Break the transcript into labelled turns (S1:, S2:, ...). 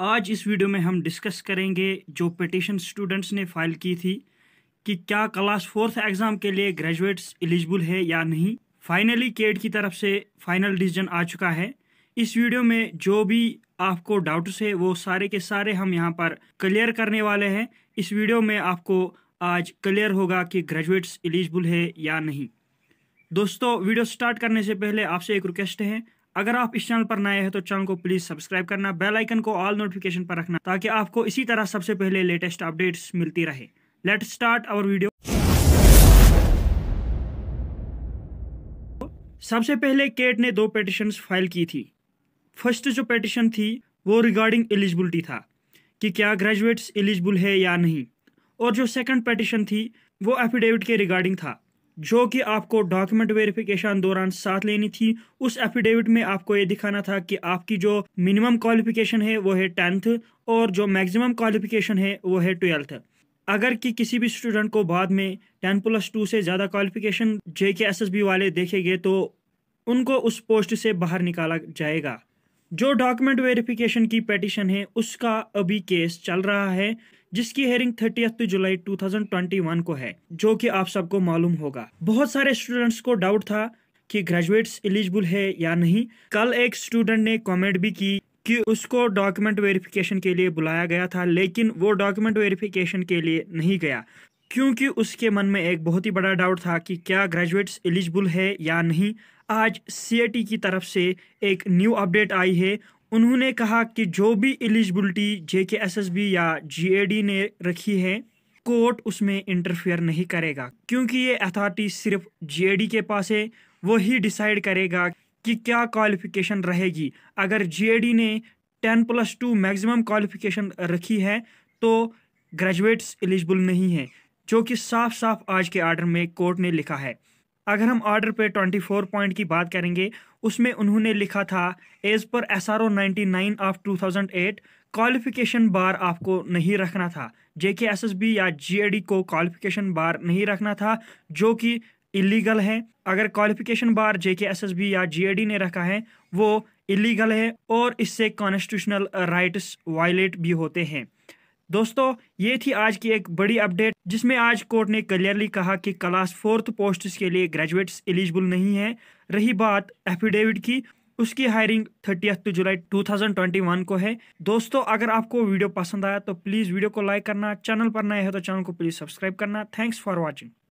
S1: आज इस वीडियो में हम डिस्कस करेंगे जो पिटिशन स्टूडेंट्स ने फाइल की थी कि क्या क्लास फोर्थ एग्ज़ाम के लिए ग्रेजुएट्स एलिजिबल है या नहीं फाइनली केड की तरफ से फाइनल डिसीजन आ चुका है इस वीडियो में जो भी आपको डाउट्स है वो सारे के सारे हम यहाँ पर क्लियर करने वाले हैं इस वीडियो में आपको आज क्लियर होगा कि ग्रेजुएट्स एलिजिबल है या नहीं दोस्तों वीडियो स्टार्ट करने से पहले आपसे एक रिक्वेस्ट है अगर आप इस चैनल पर नए हैं तो चैनल को प्लीज सब्सक्राइब करना बेल आइकन को ऑल नोटिफिकेशन पर रखना ताकि आपको इसी तरह सबसे पहले लेटेस्ट अपडेट्स मिलती रहे लेट स्टार्ट आवर वीडियो सबसे पहले केट ने दो पेटिशन फाइल की थी फर्स्ट जो पेटिशन थी वो रिगार्डिंग एलिजिबिलिटी था कि क्या ग्रेजुएट्स एलिजिबल है या नहीं और जो सेकंड पेटिशन थी वो एफिडेविट के रिगार्डिंग था जो कि आपको डॉक्यूमेंट वेरिफिकेशन दौरान साथ लेनी थी उस एफिडेविट में आपको ये दिखाना था कि आपकी जो मिनिमम क्वालिफिकेशन है वो है टेंथ और जो मैक्सिमम क्वालिफिकेशन है वो है ट्वेल्थ अगर कि किसी भी स्टूडेंट को बाद में टेन प्लस टू से ज़्यादा क्वालिफिकेशन जे के एस एस बी वाले देखेंगे तो उनको उस पोस्ट से बाहर निकाला जाएगा जो डॉक्यूमेंट वेरिफिकेशन की पटिशन है उसका अभी केस चल रहा है जिसकी हेयरिंग थर्टी जुलाई 2021 को है जो कि आप सबको मालूम होगा बहुत सारे स्टूडेंट्स को डाउट था कि ग्रेजुएट्स एलिजिबल है या नहीं कल एक स्टूडेंट ने कमेंट भी की कि उसको डॉक्यूमेंट वेरिफिकेशन के लिए बुलाया गया था लेकिन वो डॉक्यूमेंट वेरिफिकेशन के लिए नहीं गया क्योंकि उसके मन में एक बहुत ही बड़ा डाउट था कि क्या ग्रेजुएट्स एलिजिबल है या नहीं आज सी की तरफ से एक न्यू अपडेट आई है उन्होंने कहा कि जो भी एलिजिबिलिटी जे के एस एस बी या जी ए डी ने रखी है कोर्ट उसमें इंटरफेयर नहीं करेगा क्योंकि ये अथॉरिटी सिर्फ ए डी के पास है वही डिसाइड करेगा कि क्या क्वालिफिकेशन रहेगी अगर ए डी ने ten plus two maximum qualification रखी है तो ग्रेजुएट्स एलिजिबल नहीं हैं जो कि साफ साफ आज के आर्डर में कोर्ट ने लिखा है अगर हम ऑर्डर पे 24 पॉइंट की बात करेंगे उसमें उन्होंने लिखा था as per S R O ninety of 2008 qualification bar आपको नहीं रखना था जे के एस एस बी या जी को क्वालिफिकेशन बार नहीं रखना था जो कि इलीगल है अगर क्वालिफिकेशन बार जे के एस एस बी या जी ने रखा है वो इलीगल है और इससे कॉन्स्टिट्यूशनल राइट्स वायलेट भी होते हैं दोस्तों ये थी आज की एक बड़ी अपडेट जिसमें आज कोर्ट ने क्लियरली कहा कि क्लास फोर्थ पोस्ट के लिए ग्रेजुएट्स एलिजिबल नहीं है रही बात एफिडेविट की उसकी हायरिंग थर्टीथ जुलाई 2021 को है दोस्तों अगर आपको वीडियो पसंद आया तो प्लीज़ वीडियो को लाइक करना चैनल पर नए हो तो चैनल को प्लीज़ सब्सक्राइब करना थैंक्स फॉर वॉचिंग